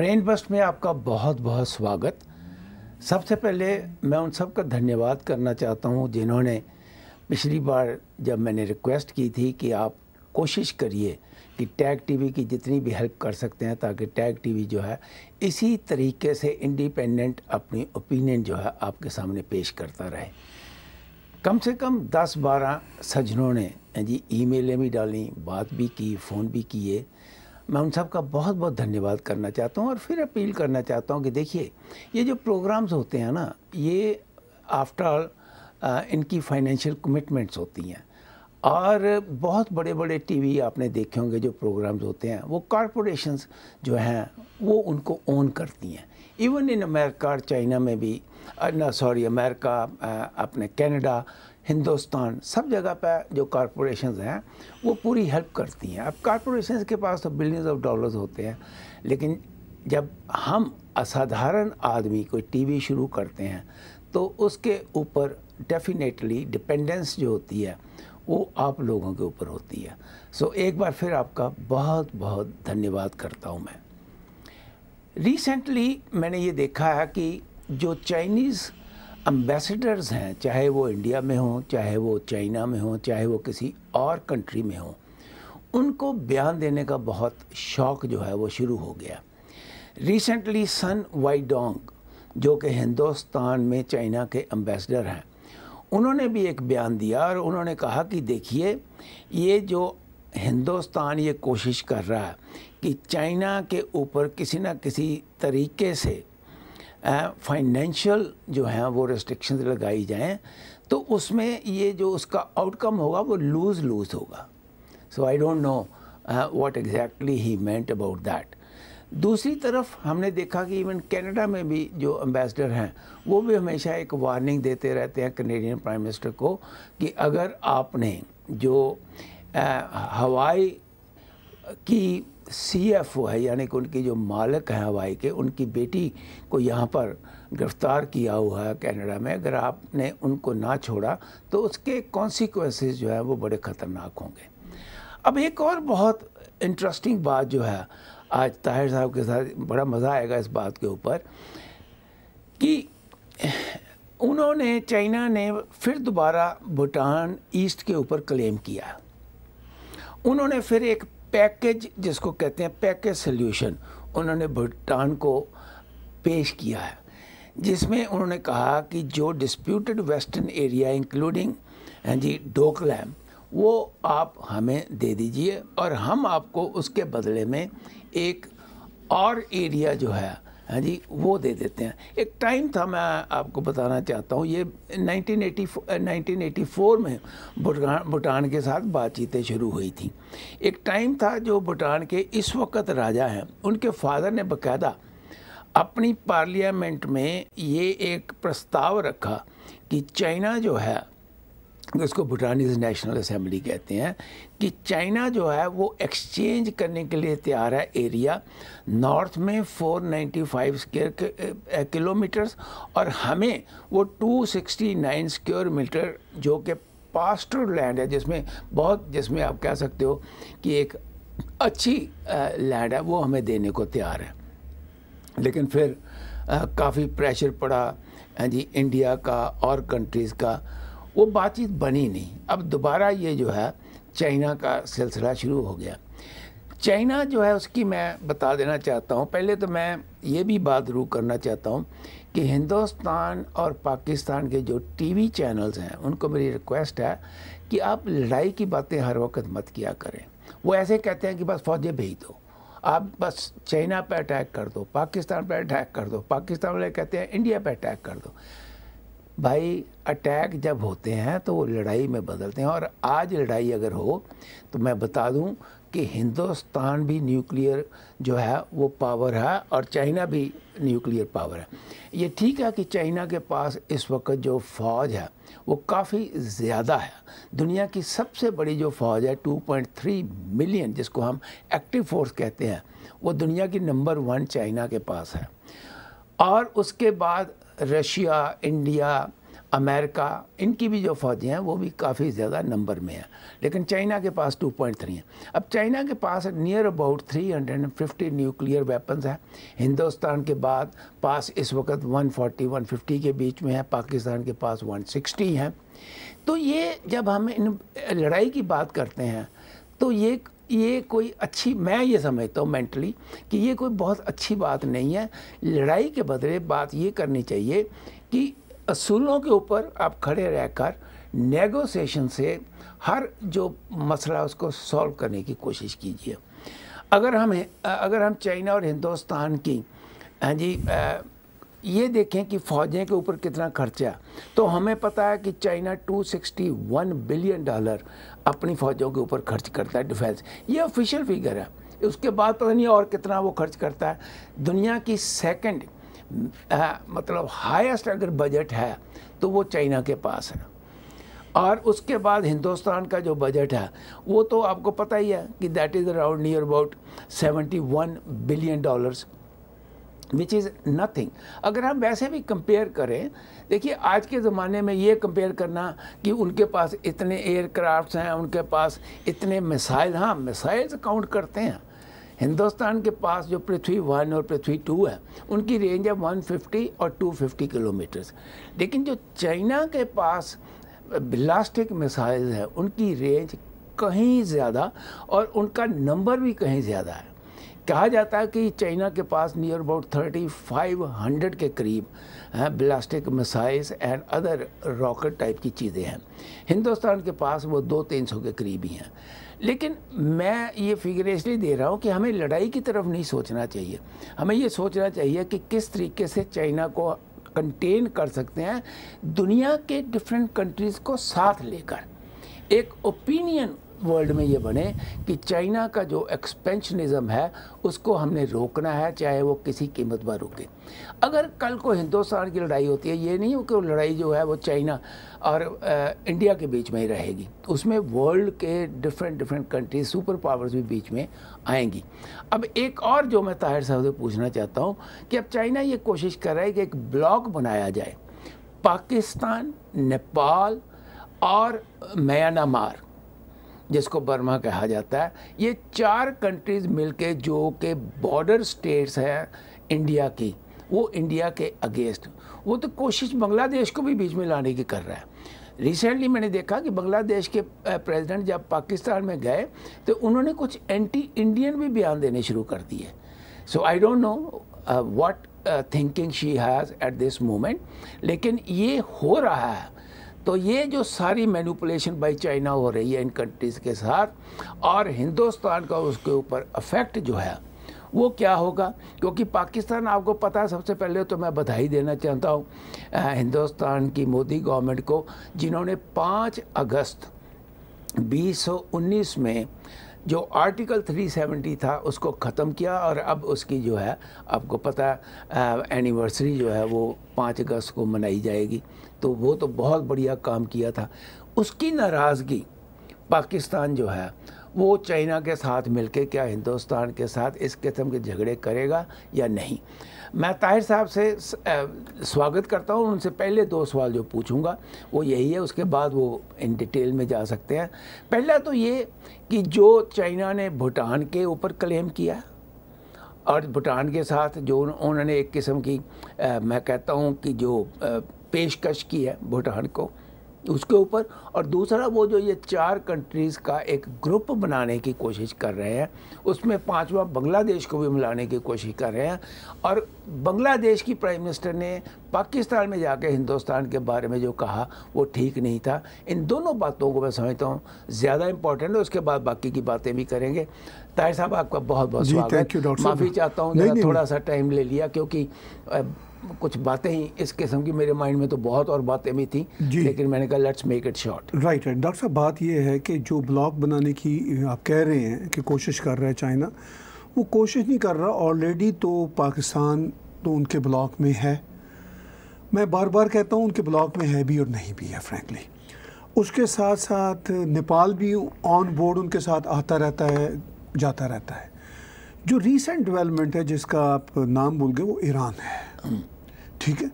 Brain bast में आपका बहुत बहुत स्वागत सबसे पहले मैं उन सब का धन्यवाद करना चाहता हूँ जिन्होंने पिछली बार जब मैंने रिक्वेस्ट की थी कि आप कोशिश करिए कि टैग टीवी की जितनी भी हेल्प कर सकते हैं ताकि टैग टीवी जो है इसी तरीके से इंडिपेंडेंट अपनी ओपिनियन जो है आपके सामने पेश करता रहे कम से कम 10-12 सजनों ने जी ईमेलें भी डाली बात भी की फ़ोन भी किए मैं उन सब का बहुत बहुत धन्यवाद करना चाहता हूँ और फिर अपील करना चाहता हूँ कि देखिए ये जो प्रोग्राम्स होते हैं ना ये आफ्टर इनकी फाइनेंशियल कमिटमेंट्स होती हैं और बहुत बड़े बड़े टीवी आपने देखे होंगे जो प्रोग्राम्स होते हैं वो कॉरपोरेशंस जो हैं वो उनको ओन करती हैं इवन इन अमेरिका और चाइना में भी सॉरी अमेरिका अपने कैनेडा हिंदुस्तान सब जगह पर जो कॉरपोरेशन हैं वो पूरी हेल्प करती हैं अब कॉरपोरेशन के पास तो बिलियंस ऑफ डॉलर्स होते हैं लेकिन जब हम असाधारण आदमी कोई टीवी शुरू करते हैं तो उसके ऊपर डेफिनेटली डिपेंडेंस जो होती है वो आप लोगों के ऊपर होती है सो so, एक बार फिर आपका बहुत बहुत धन्यवाद करता हूँ मैं रिसेंटली मैंने ये देखा है कि जो चाइनीज़ अम्बेसडर्स हैं चाहे वो इंडिया में हों चाहे वो चाइना में हों चाहे वो किसी और कंट्री में हों उनको बयान देने का बहुत शौक़ जो है वो शुरू हो गया रिसेंटली सन वाइडोंग जो कि हिंदुस्तान में चाइना के अम्बेसडर हैं उन्होंने भी एक बयान दिया और उन्होंने कहा कि देखिए ये जो हिंदुस्तान ये कोशिश कर रहा है कि चाइना के ऊपर किसी न किसी तरीके से फाइनेंशियल जो हैं वो रेस्ट्रिक्शंस लगाई जाएँ तो उसमें ये जो उसका आउटकम होगा वो लूज़ लूज़ होगा so I don't know what exactly he meant about that दूसरी तरफ हमने देखा कि इवन कनाडा में भी जो एम्बेसडर हैं वो भी हमेशा एक वार्निंग देते रहते हैं कनेडियन प्राइम मिनिस्टर को कि अगर आपने जो आ, हवाई की सीएफओ है यानी कि उनकी जो मालिक हैं हवाई के उनकी बेटी को यहाँ पर गिरफ्तार किया हुआ है कैनेडा में अगर आपने उनको ना छोड़ा तो उसके कॉन्सिक्वेंसेस जो है वो बड़े ख़तरनाक होंगे अब एक और बहुत इंटरेस्टिंग बात जो है आज ताहिर साहब के साथ बड़ा मज़ा आएगा इस बात के ऊपर कि उन्होंने चाइना ने फिर दोबारा भूटान ईस्ट के ऊपर क्लेम किया उन्होंने फिर एक पैकेज जिसको कहते हैं पैकेज सोल्यूशन उन्होंने भूटान को पेश किया है जिसमें उन्होंने कहा कि जो डिस्प्यूटेड वेस्टर्न एरिया इंक्लूडिंग जी डोकलैम वो आप हमें दे दीजिए और हम आपको उसके बदले में एक और एरिया जो है हाँ जी वो दे देते हैं एक टाइम था मैं आपको बताना चाहता हूँ ये 1984 1984 में भूटान भूटान के साथ बातचीतें शुरू हुई थी एक टाइम था जो भूटान के इस वक्त राजा हैं उनके फादर ने बकायदा अपनी पार्लियामेंट में ये एक प्रस्ताव रखा कि चाइना जो है उसको भूटानीज नेशनल असम्बली कहते हैं कि चाइना जो है वो एक्सचेंज करने के लिए तैयार है एरिया नॉर्थ में 495 स्क्वायर किलोमीटर्स और हमें वो 269 स्क्वायर मीटर जो कि पास्टर लैंड है जिसमें बहुत जिसमें आप कह सकते हो कि एक अच्छी लैंड है वो हमें देने को तैयार है लेकिन फिर काफ़ी प्रेशर पड़ा हाँ जी इंडिया का और कंट्रीज़ का वो बातचीत बनी नहीं अब दोबारा ये जो है चाइना का सिलसिला शुरू हो गया चाइना जो है उसकी मैं बता देना चाहता हूँ पहले तो मैं ये भी बात रू करना चाहता हूँ कि हिंदुस्तान और पाकिस्तान के जो टीवी चैनल्स हैं उनको मेरी रिक्वेस्ट है कि आप लड़ाई की बातें हर वक्त मत किया करें वो ऐसे कहते हैं कि बस फौजें भेज दो आप बस चाइना पर अटैक कर दो पाकिस्तान पर अटैक कर दो पाकिस्तान वाले कहते हैं इंडिया पर अटैक कर दो भाई अटैक जब होते हैं तो वो लड़ाई में बदलते हैं और आज लड़ाई अगर हो तो मैं बता दूं कि हिंदुस्तान भी न्यूक्लियर जो है वो पावर है और चाइना भी न्यूक्लियर पावर है ये ठीक है कि चाइना के पास इस वक्त जो फ़ौज है वो काफ़ी ज़्यादा है दुनिया की सबसे बड़ी जो फ़ौज है 2.3 मिलियन जिसको हम एक्टिव फोर्स कहते हैं वो दुनिया की नंबर वन चाइना के पास है और उसके बाद रशिया इंडिया अमेरिका इनकी भी जो फ़ौजें हैं वो भी काफ़ी ज़्यादा नंबर में हैं लेकिन चाइना के पास 2.3 है अब चाइना के पास नियर अबाउट 350 न्यूक्लियर वेपन्स हैं हिंदुस्तान के बाद पास इस वक्त 140 150 के बीच में है पाकिस्तान के पास 160 हैं तो ये जब हम इन लड़ाई की बात करते हैं तो ये ये कोई अच्छी मैं ये समझता हूँ मेंटली कि ये कोई बहुत अच्छी बात नहीं है लड़ाई के बदले बात ये करनी चाहिए कि असूलों के ऊपर आप खड़े रहकर नेगोशिएशन से हर जो मसला उसको सॉल्व करने की कोशिश कीजिए अगर हम अगर हम चाइना और हिंदुस्तान की हाँ जी ये देखें कि फौजें के ऊपर कितना खर्चा तो हमें पता है कि चाइना 261 बिलियन डॉलर अपनी फौजों के ऊपर खर्च करता है डिफेंस ये ऑफिशियल फिगर है उसके बाद पता नहीं और कितना वो खर्च करता है दुनिया की सेकंड मतलब हाईएस्ट अगर बजट है तो वो चाइना के पास है और उसके बाद हिंदुस्तान का जो बजट है वो तो आपको पता ही है कि that is around near about 71 billion dollars which is nothing अगर हम वैसे भी कंपेयर करें देखिए आज के ज़माने में ये कंपेयर करना कि उनके पास इतने एयरक्राफ्ट्स हैं उनके पास इतने मिसाइल हाँ मिसाइल्स काउंट करते हैं हिंदुस्तान के पास जो पृथ्वी वन और पृथ्वी टू है उनकी रेंज है 150 और 250 किलोमीटर्स लेकिन जो चाइना के पास ब्लास्टिक मिसाइल है उनकी रेंज कहीं ज़्यादा और उनका नंबर भी कहीं ज़्यादा है कहा जाता है कि चाइना के पास near about thirty five hundred के करीब ballistic missiles and other rocket type की चीज़ें हैं हिंदुस्तान के पास वो दो तीन सौ के करीब ही हैं लेकिन मैं ये फिगर इसलिए दे रहा हूँ कि हमें लड़ाई की तरफ नहीं सोचना चाहिए हमें ये सोचना चाहिए कि किस तरीके से चाइना को कंटेन कर सकते हैं दुनिया के डिफरेंट कंट्रीज़ को साथ लेकर एक ओपिनियन वर्ल्ड में ये बने कि चाइना का जो एक्सपेंशनिज़म है उसको हमने रोकना है चाहे वो किसी कीमत पर रुके अगर कल को हिंदुस्तान की लड़ाई होती है ये नहीं हो कि वो लड़ाई जो है वो चाइना और आ, इंडिया के बीच में ही रहेगी उसमें वर्ल्ड के different different countries super powers भी बीच में आएंगी अब एक और जो मैं ताहिर साहब से पूछना चाहता हूँ कि अब चाइना ये कोशिश कर रहा है कि एक ब्लॉक बनाया जाए पाकिस्तान नेपाल और म्यांमार जिसको बर्मा कहा जाता है ये चार कंट्रीज़ मिलके जो के बॉर्डर स्टेट्स हैं इंडिया की वो इंडिया के अगेंस्ट वो तो कोशिश बांग्लादेश को भी बीच में लाने की कर रहा है रिसेंटली मैंने देखा कि बांग्लादेश के प्रेसिडेंट जब पाकिस्तान में गए तो उन्होंने कुछ एंटी इंडियन भी बयान देने शुरू कर दिए so I don't know what thinking she has at this moment लेकिन ये हो रहा है तो ये जो सारी मैनिपुलेशन बाई चाइना हो रही है इन कंट्रीज़ के साथ और हिंदुस्तान का उसके ऊपर अफेक्ट जो है वो क्या होगा क्योंकि पाकिस्तान आपको पता है सबसे पहले तो मैं बधाई देना चाहता हूँ हिंदुस्तान की मोदी गवर्नमेंट को जिन्होंने 5 अगस्त 2019 में जो आर्टिकल 370 था उसको ख़त्म किया और अब उसकी जो है आपको पता है एनिवर्सरी जो है वो पाँच अगस्त को मनाई जाएगी तो वो तो बहुत बढ़िया काम किया था उसकी नाराज़गी पाकिस्तान जो है वो चाइना के साथ मिलके क्या हिंदुस्तान के साथ इस किस्म के झगड़े करेगा या नहीं मैं ताहिर साहब से स्वागत करता हूँ उनसे पहले दो सवाल जो पूछूंगा वो यही है उसके बाद वो इन डिटेल में जा सकते हैं पहला तो ये कि जो चाइना ने भूटान के ऊपर क्लेम किया और भूटान के साथ जो उन्होंने एक किस्म की आ, मैं कहता हूँ कि जो आ, पेशकश की है भूटान को उसके ऊपर और दूसरा वो जो ये चार कंट्रीज़ का एक ग्रुप बनाने की कोशिश कर रहे हैं उसमें पांचवा बांग्लादेश को भी मिलाने की कोशिश कर रहे हैं और बांग्लादेश की प्राइम मिनिस्टर ने पाकिस्तान में जाके हिंदुस्तान के बारे में जो कहा वो ठीक नहीं था इन दोनों बातों को मैं समझता हूँ ज़्यादा इंपॉर्टेंट है उसके बाद बाकी की बातें भी करेंगे ताहिर साहब आपका बहुत बहुत स्वागत माफ़ी चाहता हूँ थोड़ा सा टाइम ले लिया क्योंकि कुछ बातें ही इस किस्म की मेरे माइंड में तो बहुत और बातें भी थी लेकिन मैंने कहा let's make it short right right doctor साहब बात यह है कि जो ब्लॉक बनाने की आप कह रहे हैं कि कोशिश कर रहा है चाइना वो कोशिश नहीं कर रहा ऑलरेडी तो पाकिस्तान तो उनके ब्लॉक में है मैं बार बार कहता हूँ उनके ब्लॉक में है भी और नहीं भी है फ्रेंकली उसके साथ साथ नेपाल भी ऑन बोर्ड उनके साथ आता रहता है जाता रहता है जो रीसेंट डेवलपमेंट है जिसका आप नाम बोल गए वो ईरान है ठीक है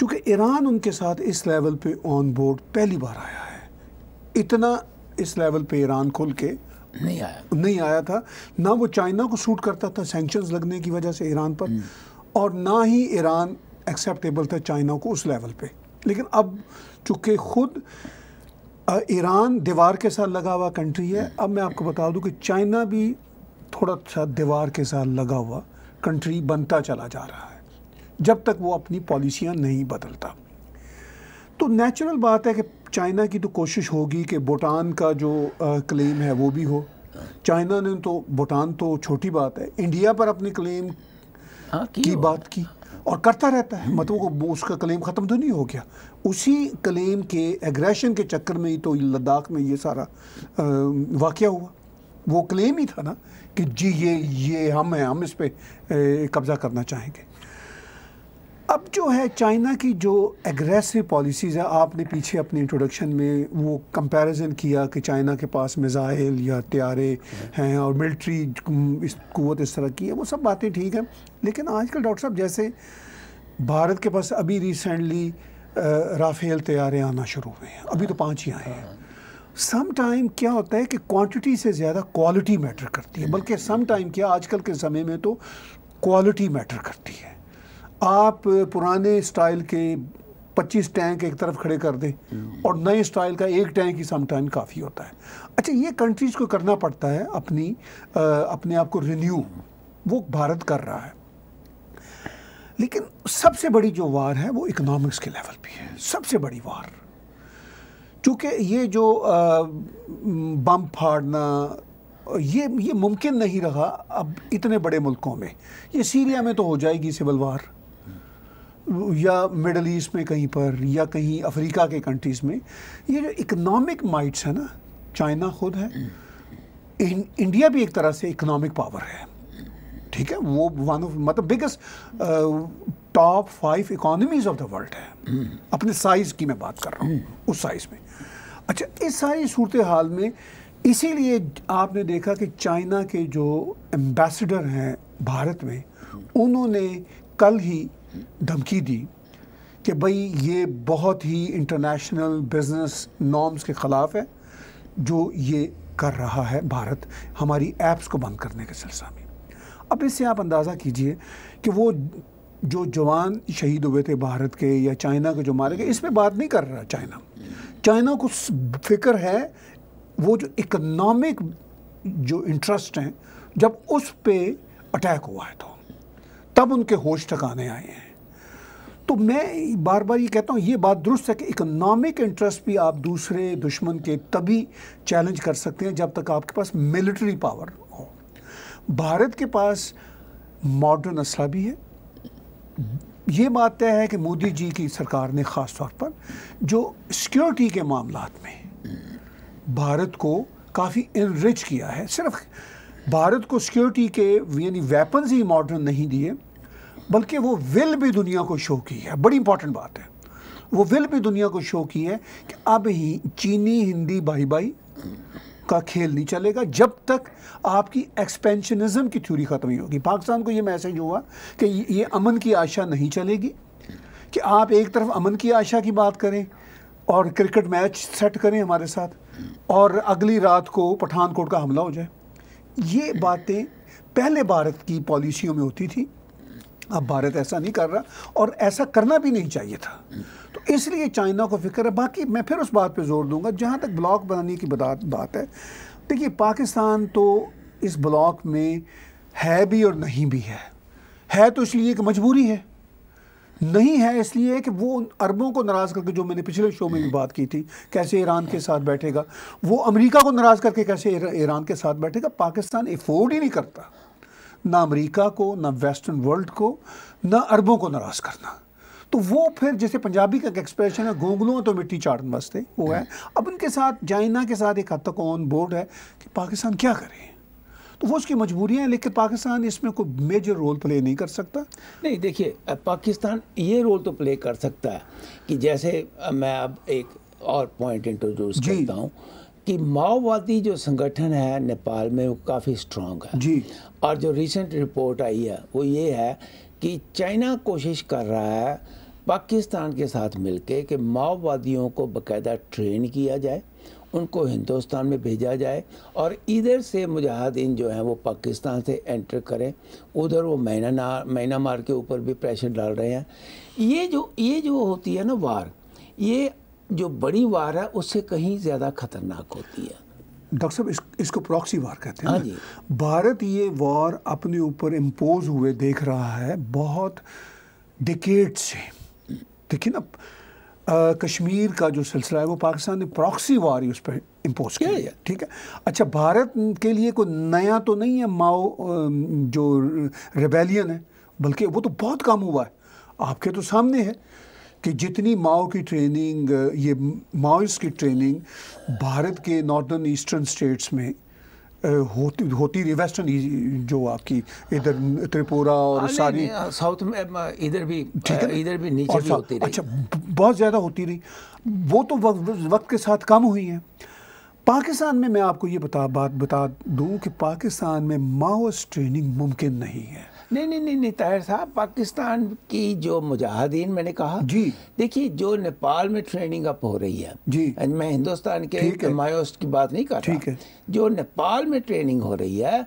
चूँकि ईरान उनके साथ इस लेवल पे ऑन बोर्ड पहली बार आया है इतना इस लेवल पे ईरान खुल के नहीं आया नहीं आया था ना वो चाइना को सूट करता था सेंक्शंस लगने की वजह से ईरान पर हम्म। और ना ही ईरान एक्सेप्टेबल था चाइना को उस लेवल पे लेकिन अब चूँकि खुद ईरान दीवार के साथ लगा हुआ कंट्री है हम्म। अब मैं आपको बता दूं कि चाइना भी थोड़ा सा दीवार के साथ लगा हुआ कंट्री बनता चला जा रहा है जब तक वो अपनी पॉलिसियाँ नहीं बदलता तो नेचुरल बात है कि चाइना की तो कोशिश होगी कि भूटान का जो क्लेम है वो भी हो चाइना ने तो भूटान तो छोटी बात है इंडिया पर अपनी क्लेम हाँ, की बात की और करता रहता है मतलब वो उसका क्लेम ख़त्म तो नहीं हो गया उसी क्लेम के एग्रेशन के चक्कर में ही तो लद्दाख में ये सारा वाक़ हुआ वो क्लेम ही था ना कि जी ये ये हम हैं हम इस पर कब्ज़ा करना चाहेंगे अब जो है चाइना की जो एग्रेसिव पॉलिसीज़ है आपने पीछे अपने इंट्रोडक्शन में वो कंपैरिजन किया कि चाइना के पास मिज़ाइल या हथियारे हैं और मिलिट्री इस कुत इस तरह की है वो सब बातें ठीक हैं लेकिन आजकल डॉक्टर साहब जैसे भारत के पास अभी रिसेंटली राफेल तैयारे आना शुरू हुए हैं अभी तो पाँच ही आए हैं सम टाइम क्या होता है कि क्वान्टिटी से ज़्यादा क्वालिटी मैटर करती है बल्कि सम टाइम क्या आजकल के समय में तो क्वालिटी मैटर करती है आप पुराने स्टाइल के 25 टैंक एक तरफ खड़े कर दें हम्म। और नए स्टाइल का एक टैंक ही समटाइम काफ़ी होता है अच्छा ये कंट्रीज़ को करना पड़ता है अपनी आ, अपने आप को रिन्यू वो भारत कर रहा है लेकिन सबसे बड़ी जो वार है वो इकोनॉमिक्स के लेवल पे है सबसे बड़ी वार क्योंकि ये जो आ, बम फाड़ना ये ये मुमकिन नहीं रहा अब इतने बड़े मुल्कों में ये सीरिया में तो हो जाएगी सिविल वार या मिडल ईस्ट में कहीं पर या कहीं अफ्रीका के कंट्रीज़ में ये जो इकोनॉमिक माइट्स है ना चाइना खुद है इन, इंडिया भी एक तरह से इकोनॉमिक पावर है ठीक है वो वन ऑफ मतलब biggest top five economies of the world है अपने साइज़ की मैं बात कर रहा हूँ उस साइज़ में अच्छा इस सारी सूरत हाल में इसीलिए आपने देखा कि चाइना के जो एम्बेसडर हैं भारत में उन्होंने कल ही धमकी दी कि भाई ये बहुत ही इंटरनेशनल बिजनेस नॉर्म्स के ख़िलाफ़ है जो ये कर रहा है भारत हमारी ऐप्स को बंद करने के सिलसिला में अब इससे आप अंदाज़ा कीजिए कि वो जो जवान शहीद हुए थे भारत के या चाइना के जो मारे गए इस पर बात नहीं कर रहा चाइना चाइना को फिक्र है वो जो इकनॉमिक जो इंटरेस्ट हैं जब उस पर अटैक हुआ है तो तब उनके होश ठकाने आए हैं तो मैं बार बार ये कहता हूँ ये बात दुरुस्त है कि इकोनॉमिक इंटरेस्ट भी आप दूसरे दुश्मन के तभी चैलेंज कर सकते हैं जब तक आपके पास मिलिट्री पावर हो भारत के पास मॉडर्न असला भी है ये बात तय है कि मोदी जी की सरकार ने ख़ास तौर पर जो सिक्योरिटी के मामला में भारत को काफ़ी इनरिच किया है सिर्फ भारत को सिक्योरिटी के यानी वेपन्स ही मॉडर्न नहीं दिए बल्कि वो विल भी दुनिया को शो की है बड़ी इंपॉर्टेंट बात है वो विल भी दुनिया को शो की है कि अब ही चीनी हिंदी बाई बाई का खेल नहीं चलेगा जब तक आपकी एक्सपेंशनिज्म की थ्योरी ख़त्म ही होगी पाकिस्तान को ये मैसेज हुआ कि ये अमन की आशा नहीं चलेगी कि आप एक तरफ अमन की आशा की बात करें और क्रिकेट मैच सेट करें हमारे साथ और अगली रात को पठानकोट का हमला हो जाए ये बातें पहले भारत की पॉलिसियों में होती थी अब भारत ऐसा नहीं कर रहा और ऐसा करना भी नहीं चाहिए था तो इसलिए चाइना को फिक्र है बाकी मैं फिर उस बात पे जोर दूंगा जहाँ तक ब्लॉक बनाने की बात है देखिए पाकिस्तान तो इस ब्लॉक में है भी और नहीं भी है है तो इसलिए कि मजबूरी है नहीं है इसलिए कि वो अरबों को नाराज़ करके जो मैंने पिछले शो में भी बात की थी कैसे ईरान के साथ बैठेगा वो अमेरिका को नाराज़ करके कैसे ईरान के साथ बैठेगा पाकिस्तान एफोर्ड ही नहीं करता ना अमेरिका को ना वेस्टर्न वर्ल्ड को ना अरबों को नाराज़ करना तो वो फिर जैसे पंजाबी का एक एक्सप्रेशन है गोंगलों तो मिट्टी चाड़न वास्ते वो है हम्म। अब उनके साथ चाइना के साथ एक हद तक ऑन बोर्ड है कि पाकिस्तान क्या करे तो वो उसकी मजबूरियाँ हैं लेकिन पाकिस्तान इसमें कोई मेजर रोल प्ले नहीं कर सकता नहीं देखिए पाकिस्तान ये रोल तो प्ले कर सकता है कि जैसे मैं अब एक और पॉइंट इंट्रोड्यूस करता हूँ कि माओवादी जो संगठन है नेपाल में वो काफ़ी स्ट्रांग है जी और जो रिसेंट रिपोर्ट आई है वो ये है कि चाइना कोशिश कर रहा है पाकिस्तान के साथ मिलके कि माओवादियों को बकायदा ट्रेन किया जाए उनको हिंदुस्तान में भेजा जाए और इधर से मुजाहिदीन जो हैं वो पाकिस्तान से एंटर करें उधर वो महीना ना मार के ऊपर भी प्रेशर डाल रहे हैं ये जो ये जो होती है ना वार ये जो बड़ी वार है उससे कहीं ज़्यादा खतरनाक होती है डॉक्टर साहब इस, इसको प्रॉक्सी वार कहते हैं हाँ भारत ये वार अपने ऊपर इम्पोज हुए देख रहा है बहुत डिकेट से देखिए ना आ, कश्मीर का जो सिलसिला है वो पाकिस्तान ने प्रॉक्सी वार ही उस पर इम्पोज किया है ठीक है अच्छा भारत के लिए कोई नया तो नहीं है माओ जो रेबेलियन है बल्कि वो तो बहुत कम हुआ है आपके तो सामने है कि जितनी माओ की ट्रेनिंग ये माओस की ट्रेनिंग भारत के नॉर्दर्न ईस्टर्न स्टेट्स में होती होती रही वेस्टर्न जो आपकी इधर त्रिपुरा और सारी साउथ में इधर भी ठीक है इधर भी नीचे भी होती रही अच्छा बहुत ज़्यादा होती रही वो तो वक्त के साथ कम हुई हैं पाकिस्तान में मैं आपको ये बता बात बता दूं कि पाकिस्तान में माओस ट्रेनिंग मुमकिन नहीं है नहीं नहीं नहीं नहीं ताहिर साहब पाकिस्तान की जो मुजाहिदीन मैंने कहा जी देखिए जो नेपाल में ट्रेनिंग अप हो रही है जी मैं हिंदुस्तान के मायोस्ट की बात नहीं कर रहा है जो नेपाल में ट्रेनिंग हो रही है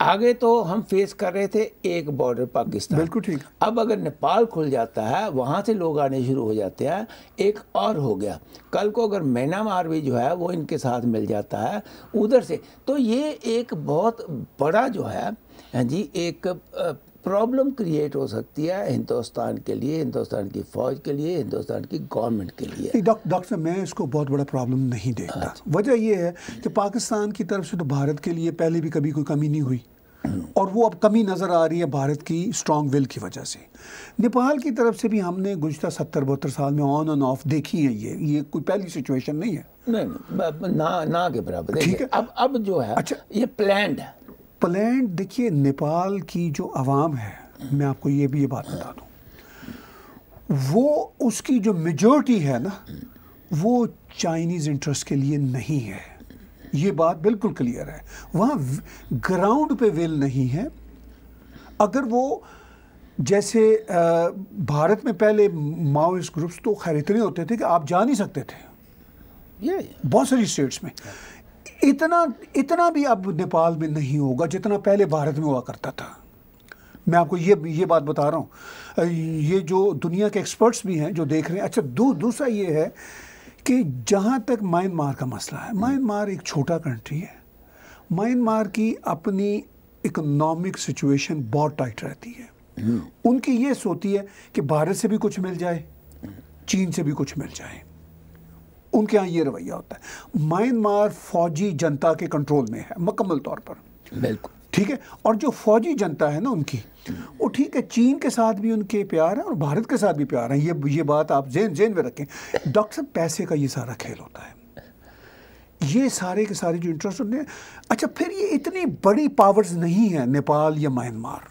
आगे तो हम फेस कर रहे थे एक बॉर्डर पाकिस्तान बिल्कुल ठीक अब अगर नेपाल खुल जाता है वहाँ से लोग आने शुरू हो जाते हैं एक और हो गया कल को अगर म्यांमार भी जो है वो इनके साथ मिल जाता है उधर से तो ये एक बहुत बड़ा जो है हाँ जी एक प्रॉब्लम क्रिएट हो सकती है हिंदुस्तान के लिए हिंदुस्तान की फौज के लिए हिंदुस्तान की गवर्नमेंट के लिए डॉक्टर डॉक्टर मैं इसको बहुत बड़ा प्रॉब्लम नहीं देखता अच्छा। वजह यह है कि पाकिस्तान की तरफ से तो भारत के लिए पहले भी कभी कोई कमी नहीं हुई और वो अब कमी नज़र आ रही है भारत की स्ट्रॉन्ग विल की वजह से नेपाल की तरफ से भी हमने गुजत सत्तर बहत्तर साल में ऑन एंड ऑफ देखी है ये ये कोई पहली सिचुएशन नहीं है नहीं, नहीं ना ना के बराबर ठीक है अब अब जो है अच्छा ये प्लान है प्लैंड देखिए नेपाल की जो आवाम है मैं आपको ये भी ये बात बता दूँ वो उसकी जो मेजोरिटी है ना वो चाइनीज़ इंटरेस्ट के लिए नहीं है ये बात बिल्कुल क्लियर है वहाँ ग्राउंड पे विल नहीं है अगर वो जैसे भारत में पहले माओस्ट ग्रुप्स तो खैर इतने होते थे कि आप जा नहीं सकते थे बहुत सारी स्टेट्स में yeah. इतना इतना भी अब नेपाल में नहीं होगा जितना पहले भारत में हुआ करता था मैं आपको ये ये बात बता रहा हूँ ये जो दुनिया के एक्सपर्ट्स भी हैं जो देख रहे हैं अच्छा दू, दूसरा ये है कि जहाँ तक म्यांमार का मसला है म्यांमार एक छोटा कंट्री है म्यांमार की अपनी इकोनॉमिक सिचुएशन बहुत टाइट रहती है हम्म। उनकी ये सोती है कि भारत से भी कुछ मिल जाए हम्म। चीन से भी कुछ मिल जाए उनके यहाँ ये रवैया होता है म्यांमार फौजी जनता के कंट्रोल में है मुकम्मल तौर पर बिल्कुल ठीक है और जो फौजी जनता है ना उनकी वो ठीक है चीन के साथ भी उनके प्यार है और भारत के साथ भी प्यार है ये ये बात आप जेन जेन में रखें डॉक्टर साहब पैसे का ये सारा खेल होता है ये सारे के सारे जो इंटरेस्ट होते हैं अच्छा फिर ये इतनी बड़ी पावर्स नहीं है नेपाल या म्यांमार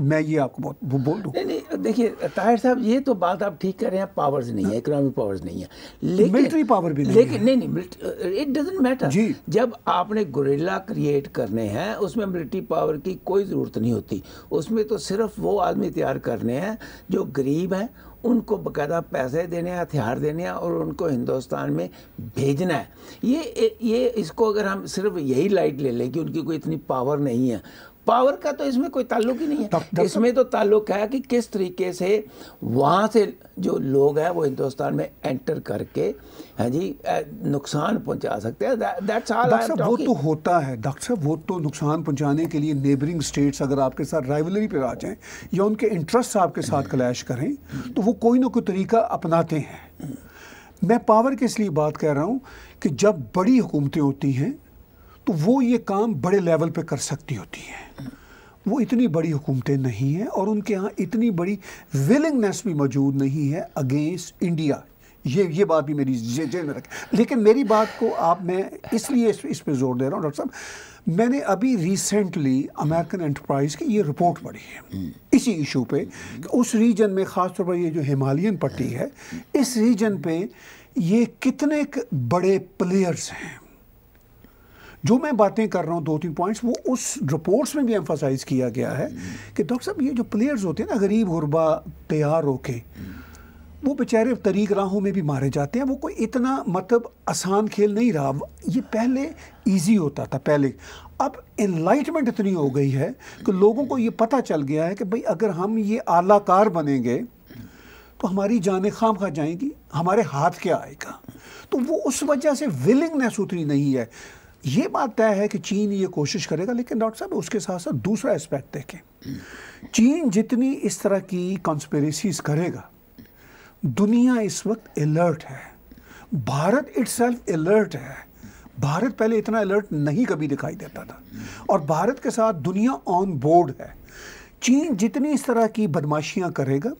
मैं ये आपको बहुत बोल दूँ नहीं नहीं देखिए ताहिर साहब ये तो बात आप ठीक कर रहे हैं पावर्स नहीं है इकोनॉमिक पावर्स नहीं है लेकिन मिलिट्री पावर भी नहीं लेकिन नहीं नहीं इट डजेंट मैटर जी जब आपने गुरेला क्रिएट करने हैं उसमें मिलिट्री पावर की कोई ज़रूरत नहीं होती उसमें तो सिर्फ वो आदमी तैयार करने हैं जो गरीब हैं उनको बकायदा पैसे देने हैं हथियार देने हैं और उनको हिंदुस्तान में भेजना है ये ये इसको अगर हम सिर्फ यही लाइट ले लें कि उनकी कोई इतनी पावर नहीं है पावर का तो इसमें कोई ताल्लुक ही नहीं है इसमें तो ताल्लुक है कि किस तरीके से वहाँ से जो लोग हैं वो हिंदुस्तान में एंटर करके है जी नुकसान पहुँचा सकते हैं दैट्स ऑल वो तो होता है डॉक्टर साहब वो तो नुकसान पहुँचाने के लिए नेबरिंग स्टेट्स अगर आपके साथ राइवलरी पर आ जाएँ या उनके इंटरेस्ट आपके साथ क्लैश करें तो वो कोई ना कोई तरीका अपनाते हैं मैं पावर के इसलिए बात कर रहा हूँ कि जब बड़ी हुकूमतें होती हैं तो वो ये काम बड़े लेवल पे कर सकती होती हैं वो इतनी बड़ी हुकूमतें नहीं हैं और उनके यहाँ इतनी बड़ी विलिंगनेस भी मौजूद नहीं है अगेंस्ट इंडिया ये ये बात भी मेरी जेल में रखें लेकिन मेरी बात को आप मैं इसलिए इस, इस पर जोर दे रहा हूँ डॉक्टर साहब मैंने अभी रिसेंटली अमेरिकन एंटरप्राइज की ये रिपोर्ट पढ़ी है इसी इशू पे उस रीजन में ख़ासतौर पर ये जो हिमालयन पट्टी है इस रीजन पे ये कितने बड़े प्लेयर्स हैं जो मैं बातें कर रहा हूँ दो तीन पॉइंट्स वो उस रिपोर्ट्स में भी एम्फोसाइज किया गया है कि डॉक्टर साहब ये जो प्लेयर्स होते हैं ना गरीब गुरबा तैयार होके वो बेचारे तरीक राहों में भी मारे जाते हैं वो कोई इतना मतलब आसान खेल नहीं रहा ये पहले इजी होता था पहले अब इनलाइटमेंट इतनी हो गई है कि लोगों को ये पता चल गया है कि भाई अगर हम ये आलाकार बनेंगे तो हमारी जानें खाम खा जाएंगी हमारे हाथ क्या आएगा तो वो उस वजह से विलिंगनेस उतनी नहीं है ये बात तय है कि चीन ये कोशिश करेगा लेकिन डॉक्टर साहब उसके साथ साथ दूसरा एस्पेक्ट देखें चीन जितनी इस तरह की कॉन्स्परेसीज करेगा दुनिया इस वक्त अलर्ट है भारत इट्स अलर्ट है भारत पहले इतना अलर्ट नहीं कभी दिखाई देता था और भारत के साथ दुनिया ऑन बोर्ड है चीन जितनी इस तरह की बदमाशियां करेगा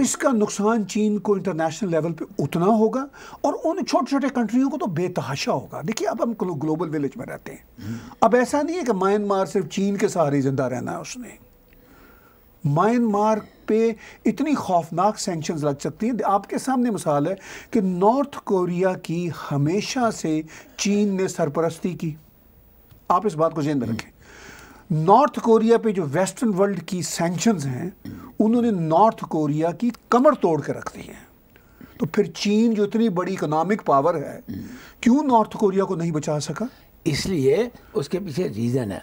इसका नुकसान चीन को इंटरनेशनल लेवल पे उतना होगा और उन छोटे छोटे कंट्रियों को तो बेतहाशा होगा देखिए अब हम ग्लोबल विलेज में रहते हैं अब ऐसा नहीं है कि म्यांमार सिर्फ चीन के सहारे जिंदा रहना है उसने म्यांमार पे इतनी खौफनाक सेंक्शंस लग सकती हैं आपके सामने मिसाल है कि नॉर्थ कोरिया की हमेशा से चीन ने सरपरस्ती की आप इस बात को जेन में रखें नॉर्थ कोरिया पे जो वेस्टर्न वर्ल्ड की सेंक्शन हैं उन्होंने नॉर्थ कोरिया की कमर तोड़ के रख दी है तो फिर चीन जो इतनी बड़ी इकोनॉमिक पावर है क्यों नॉर्थ कोरिया को नहीं बचा सका इसलिए उसके पीछे रीज़न है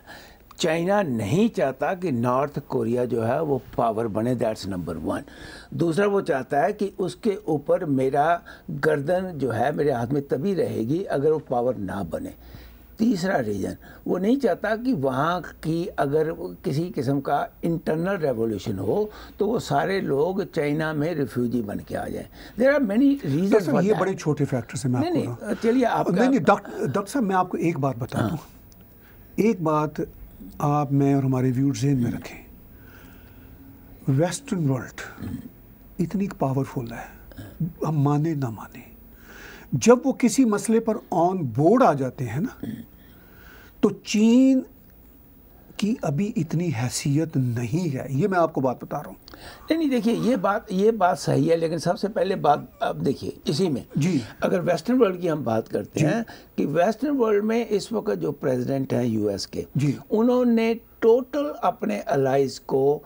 चाइना नहीं चाहता कि नॉर्थ कोरिया जो है वो पावर बने दैट्स नंबर वन दूसरा वो चाहता है कि उसके ऊपर मेरा गर्दन जो है मेरे हाथ में तभी रहेगी अगर वो पावर ना बने तीसरा रीज़न वो नहीं चाहता कि वहाँ की अगर किसी किस्म का इंटरनल रेवोल्यूशन हो तो वो सारे लोग चाइना में रिफ्यूजी बन के आ जाएं देर आर मेनी रीजन ये बड़े छोटे फैक्टर से मैं चलिए आप डॉक्टर साहब मैं आपको एक बात बता दूँ हाँ। एक बात आप मैं और हमारे व्यूड जेन में रखें वेस्टर्न हम्म। वर्ल्ड इतनी पावरफुल है हम माने ना माने जब वो किसी मसले पर ऑन बोर्ड आ जाते हैं ना तो चीन की अभी इतनी हैसियत नहीं है ये मैं आपको बात बता रहा हूँ नहीं नहीं देखिए ये बात ये बात सही है लेकिन सबसे पहले बात अब देखिए इसी में जी अगर वेस्टर्न वर्ल्ड की हम बात करते हैं कि वेस्टर्न वर्ल्ड में इस वक्त जो प्रेसिडेंट हैं यूएस के जी उन्होंने टोटल अपने अलाइज को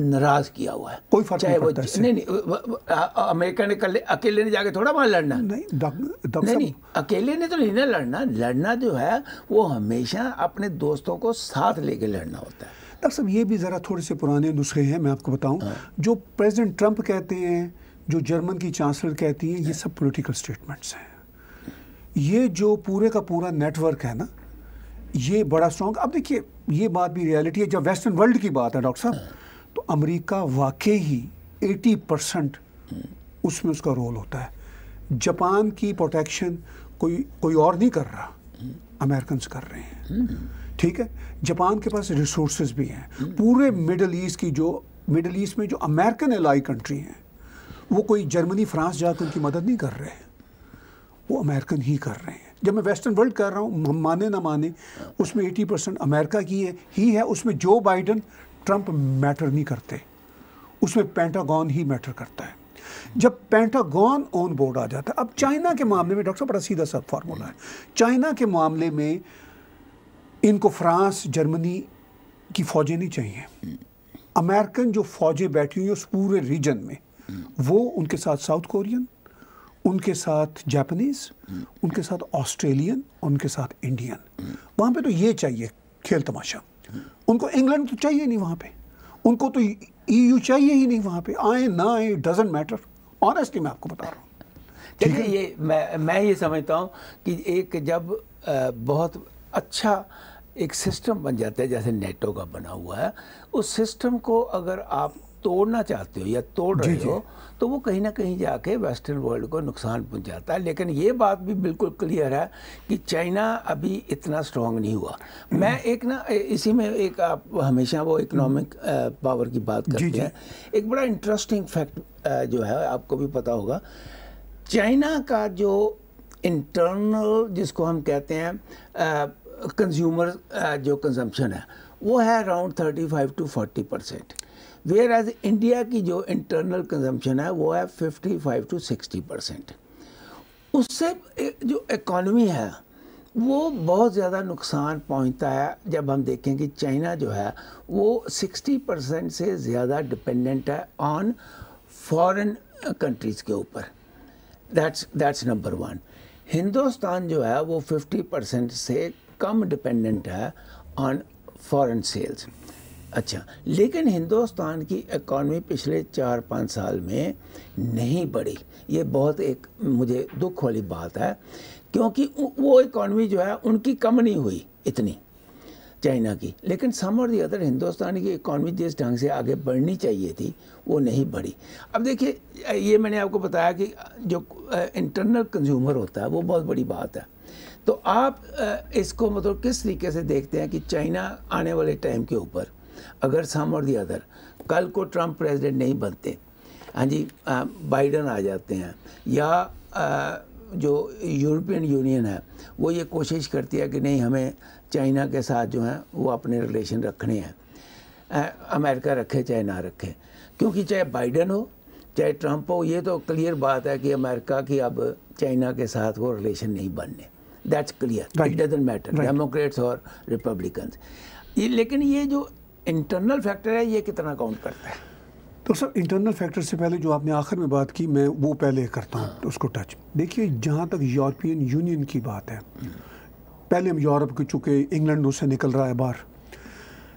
नाराज किया हुआ है कोई फर्क नहीं पड़ता नहीं नहीं अमेरिका ने कल अकेले ने जाके थोड़ा वहां लड़ना नहीं दब, दब नहीं, नहीं अकेले ने तो नहीं ना लड़ना लड़ना जो है वो हमेशा अपने दोस्तों को साथ लेके लड़ना होता है डॉक्टर साहब ये भी ज़रा थोड़े से पुराने नुस्खे हैं मैं आपको बताऊँ हाँ। जो प्रेजिडेंट ट्रंप कहते हैं जो जर्मन की चांसलर कहती हैं ये हाँ। सब पोलिटिकल स्टेटमेंट्स हैं ये जो पूरे का पूरा नेटवर्क है ना ये बड़ा स्ट्रॉन्ग अब देखिए ये बात भी रियलिटी है जब वेस्टर्न वर्ल्ड की बात है डॉक्टर साहब हाँ। तो अमेरिका वाकई ही 80 परसेंट उसमें उसका रोल होता है जापान की प्रोटेक्शन कोई कोई और नहीं कर रहा अमेरिकन कर रहे हैं ठीक है जापान के पास रिसोर्स भी हैं पूरे मिडल ईस्ट की जो मिडल ईस्ट में जो अमेरिकन एलाई कंट्री हैं वो कोई जर्मनी फ्रांस जाकर उनकी मदद नहीं कर रहे हैं वो अमेरिकन ही कर रहे हैं जब मैं वेस्टर्न वर्ल्ड कर रहा हूँ माने ना माने उसमें 80 परसेंट अमेरिका की है ही है उसमें जो बाइडन ट्रंप मैटर नहीं करते उसमें पेंटागॉन ही मैटर करता है जब पेंटागॉन ऑन बोर्ड आ जाता है अब चाइना के मामले में डॉक्टर साहब बड़ा सीधा सा फार्मूला है चाइना के मामले में इनको फ्रांस जर्मनी की फौजें नहीं चाहिए अमेरिकन जो फौजें बैठी हुई हैं उस पूरे रीजन में वो उनके साथ साउथ कोरियन उनके साथ जापानीज उनके साथ ऑस्ट्रेलियन उनके साथ इंडियन वहाँ पे तो ये चाहिए खेल तमाशा उनको इंग्लैंड तो चाहिए नहीं वहाँ पे उनको तो ईयू e चाहिए ही नहीं वहाँ पे आए ना आए डजेंट मैटर ऑनेस्टली मैं आपको बता रहा हूँ देखिए ये मैं मैं ये समझता हूँ कि एक जब बहुत अच्छा एक सिस्टम बन जाता है जैसे नेटो का बना हुआ है उस सिस्टम को अगर आप तोड़ना चाहते हो या तोड़ रहे हो तो वो कहीं ना कहीं जाके वेस्टर्न वर्ल्ड को नुकसान पहुंचाता है लेकिन ये बात भी बिल्कुल क्लियर है कि चाइना अभी इतना स्ट्रांग नहीं हुआ हम्म। मैं एक ना इसी में एक आप हमेशा वो इकोनॉमिक हम्म। पावर की बात करते हैं एक बड़ा इंटरेस्टिंग फैक्ट जो है आपको भी पता होगा चाइना का जो इंटरनल जिसको हम कहते हैं कंज्यूमर जो कंजम्पशन है वो है around thirty five to forty percent whereas India की जो इंटरनल कंजम्पशन है वो है 55 टू 60 परसेंट उससे जो इकॉनमी है वो बहुत ज़्यादा नुकसान पहुंचता है जब हम देखें कि चाइना जो है वो 60 परसेंट से ज़्यादा डिपेंडेंट है ऑन फॉरेन कंट्रीज़ के ऊपर that's that's number one Hindustan जो है वो 50 परसेंट से कम डिपेंडेंट है ऑन फॉरेन सेल्स अच्छा लेकिन हिंदुस्तान की इकॉनमी पिछले चार पाँच साल में नहीं बढ़ी ये बहुत एक मुझे दुख वाली बात है क्योंकि वो इकॉनमी जो है उनकी कम नहीं हुई इतनी चाइना की लेकिन सम और दी अदर हिंदुस्तान की इकॉनमी जिस ढंग से आगे बढ़नी चाहिए थी वो नहीं बढ़ी अब देखिए ये मैंने आपको बताया कि जो इंटरनल कंज्यूमर होता है वो बहुत बड़ी बात है तो आप इसको मतलब किस तरीके से देखते हैं कि चाइना आने वाले टाइम के ऊपर अगर सम और दी अदर कल को ट्रंप प्रेसिडेंट नहीं बनते हाँ जी बाइडन आ जाते हैं या आ, जो यूरोपियन यूनियन है वो ये कोशिश करती है कि नहीं हमें चाइना के साथ जो है वो अपने रिलेशन रखने हैं अमेरिका रखे चाहे ना रखे क्योंकि चाहे बाइडन हो चाहे ट्रंप हो ये तो क्लियर बात है कि अमेरिका की अब चाइना के साथ वो रिलेशन नहीं बनने that's clear it doesn't matter democrats और रिपब्लिकन्स लेकिन ये जो इंटरनल फैक्टर है ये कितना काउंट करता है तो सर इंटरनल फैक्टर से पहले जो आपने आखिर में बात की मैं वो पहले करता हूँ हाँ। तो उसको टच देखिए जहाँ तक यूरोपियन यूनियन की बात है पहले हम यूरोप के चूँकि इंग्लैंड उससे निकल रहा है बाहर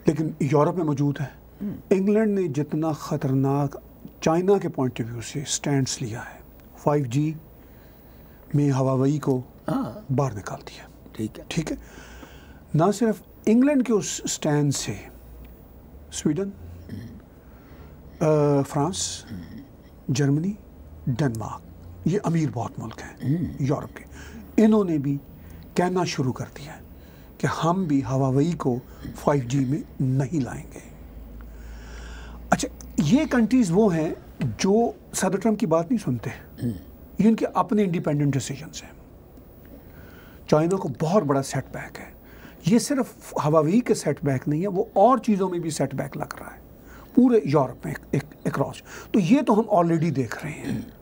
लेकिन यूरोप में मौजूद है इंग्लैंड हम्म। ने जितना ख़तरनाक चाइना के पॉइंट ऑफ व्यू से स्टैंड लिया है जी में हवावई को हाँ। बाहर निकाल दिया ठीक है ठीक है ना सिर्फ इंग्लैंड के उस स्टैंड से स्वीडन फ्रांस जर्मनी डेनमार्क ये अमीर बहुत मुल्क हैं यूरोप के इन्होंने भी कहना शुरू कर दिया है कि हम भी हवावई को 5G में नहीं लाएंगे अच्छा ये कंट्रीज़ वो हैं जो सदर ट्रम्प की बात नहीं सुनते ये इनके अपने इंडिपेंडेंट डिसीजन हैं चाइना को बहुत बड़ा सेटबैक है ये सिर्फ हवावी के सेटबैक नहीं है वो और चीज़ों में भी सेटबैक लग रहा है पूरे यूरोप में अक्रॉस तो ये तो हम ऑलरेडी देख रहे हैं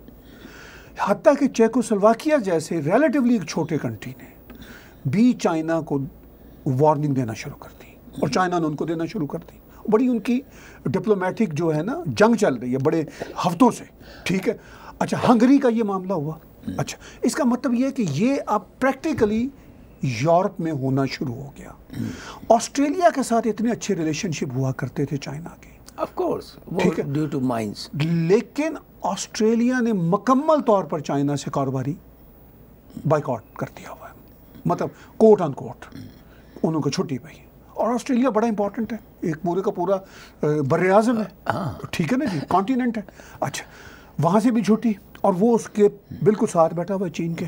हती कि सलवाकिया जैसे रिलेटिवली एक छोटे कंट्री ने भी चाइना को वार्निंग देना शुरू कर दी और चाइना ने उनको देना शुरू कर दी बड़ी उनकी डिप्लोमेटिक जो है ना जंग चल रही है बड़े हफ्तों से ठीक है अच्छा हंगरी का ये मामला हुआ हम्म। अच्छा इसका मतलब ये है कि ये अब प्रैक्टिकली यूरोप में होना शुरू हो गया ऑस्ट्रेलिया के साथ इतने अच्छे रिलेशनशिप हुआ करते थे चाइना के ऑफ कोर्स ठीक है ड्यू टू माइंस लेकिन ऑस्ट्रेलिया ने मुकम्मल तौर पर चाइना से कारोबारी बाइकआउट कर दिया हुआ है मतलब कोर्ट ऑन कोर्ट उनको छुट्टी पाई और ऑस्ट्रेलिया बड़ा इंपॉर्टेंट है एक पूरे का पूरा बर आजम है हाँ। ठीक है ना जी कॉन्टीनेंट है अच्छा वहाँ से भी छुट्टी और वो उसके बिल्कुल साथ बैठा हुआ है चीन के